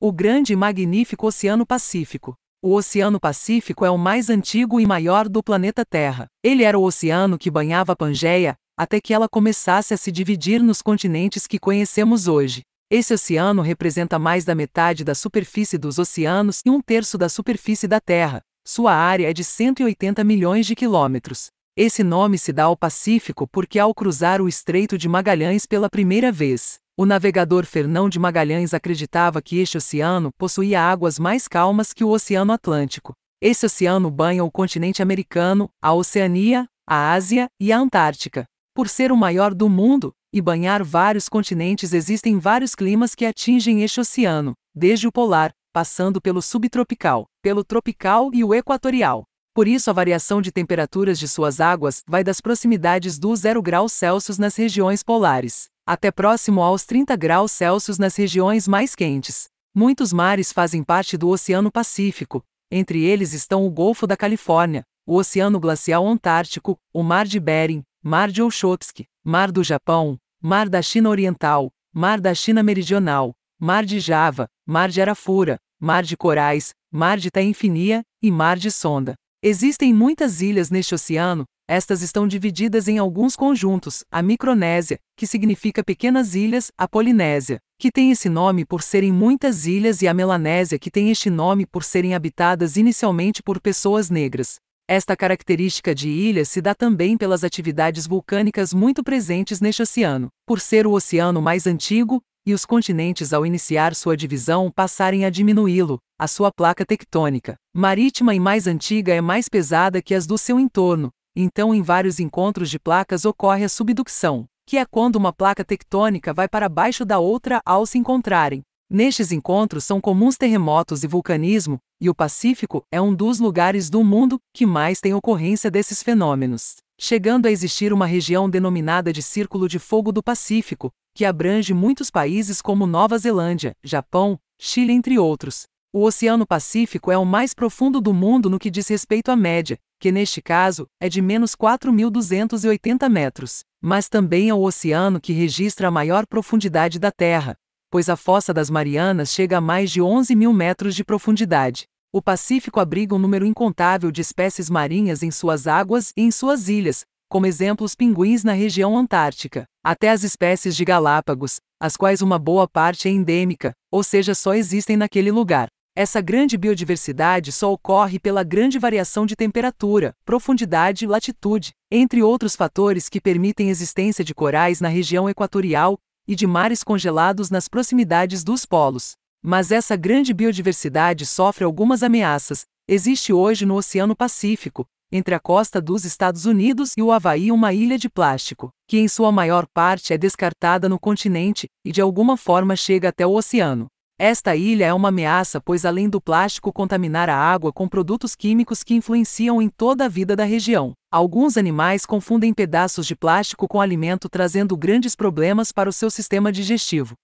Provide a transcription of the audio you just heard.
O grande e magnífico Oceano Pacífico. O Oceano Pacífico é o mais antigo e maior do planeta Terra. Ele era o oceano que banhava a Pangeia, até que ela começasse a se dividir nos continentes que conhecemos hoje. Esse oceano representa mais da metade da superfície dos oceanos e um terço da superfície da Terra. Sua área é de 180 milhões de quilômetros. Esse nome se dá ao Pacífico porque ao cruzar o Estreito de Magalhães pela primeira vez, o navegador Fernão de Magalhães acreditava que este oceano possuía águas mais calmas que o Oceano Atlântico. Esse oceano banha o continente americano, a Oceania, a Ásia e a Antártica. Por ser o maior do mundo e banhar vários continentes, existem vários climas que atingem este oceano, desde o polar, passando pelo subtropical, pelo tropical e o equatorial. Por isso, a variação de temperaturas de suas águas vai das proximidades do 0 graus Celsius nas regiões polares até próximo aos 30 graus Celsius nas regiões mais quentes. Muitos mares fazem parte do Oceano Pacífico, entre eles estão o Golfo da Califórnia, o Oceano Glacial Antártico, o Mar de Bering, Mar de Okhotsk, Mar do Japão, Mar da China Oriental, Mar da China Meridional, Mar de Java, Mar de Arafura, Mar de Corais, Mar de Tainfinia e Mar de Sonda. Existem muitas ilhas neste oceano, estas estão divididas em alguns conjuntos, a Micronésia, que significa pequenas ilhas, a Polinésia, que tem esse nome por serem muitas ilhas, e a Melanésia, que tem este nome por serem habitadas inicialmente por pessoas negras. Esta característica de ilha se dá também pelas atividades vulcânicas muito presentes neste oceano, por ser o oceano mais antigo, e os continentes, ao iniciar sua divisão, passarem a diminuí-lo, a sua placa tectônica, marítima e mais antiga, é mais pesada que as do seu entorno, então, em vários encontros de placas ocorre a subducção, que é quando uma placa tectônica vai para baixo da outra ao se encontrarem. Nestes encontros são comuns terremotos e vulcanismo, e o Pacífico é um dos lugares do mundo que mais tem ocorrência desses fenômenos, chegando a existir uma região denominada de Círculo de Fogo do Pacífico, que abrange muitos países como Nova Zelândia, Japão, Chile, entre outros, o Oceano Pacífico é o mais profundo do mundo no que diz respeito à média, que neste caso é de menos 4.280 metros, mas também é o oceano que registra a maior profundidade da Terra, pois a Fossa das Marianas chega a mais de 11 mil metros de profundidade. O Pacífico abriga um número incontável de espécies marinhas em suas águas e em suas ilhas, como exemplo os pinguins na região antártica, até as espécies de Galápagos, as quais uma boa parte é endêmica, ou seja, só existem naquele lugar. Essa grande biodiversidade só ocorre pela grande variação de temperatura, profundidade e latitude, entre outros fatores que permitem a existência de corais na região equatorial e de mares congelados nas proximidades dos polos. Mas essa grande biodiversidade sofre algumas ameaças. Existe hoje no Oceano Pacífico, entre a costa dos Estados Unidos e o Havaí, uma ilha de plástico, que em sua maior parte é descartada no continente e de alguma forma chega até o oceano. Esta ilha é uma ameaça, pois além do plástico contaminar a água com produtos químicos que influenciam em toda a vida da região. Alguns animais confundem pedaços de plástico com alimento, trazendo grandes problemas para o seu sistema digestivo.